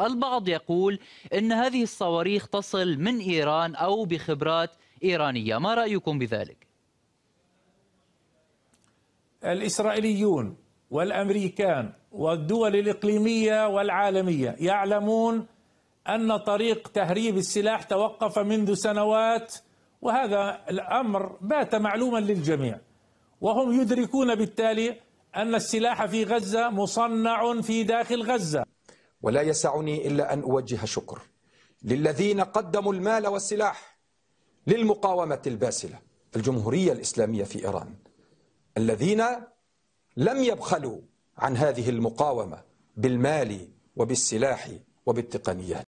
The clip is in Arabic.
البعض يقول أن هذه الصواريخ تصل من إيران أو بخبرات إيرانية ما رأيكم بذلك؟ الإسرائيليون والأمريكان والدول الإقليمية والعالمية يعلمون أن طريق تهريب السلاح توقف منذ سنوات وهذا الأمر بات معلوما للجميع وهم يدركون بالتالي أن السلاح في غزة مصنع في داخل غزة ولا يسعني إلا أن أوجه شكر للذين قدموا المال والسلاح للمقاومة الباسلة الجمهورية الإسلامية في إيران الذين لم يبخلوا عن هذه المقاومة بالمال وبالسلاح وبالتقنيات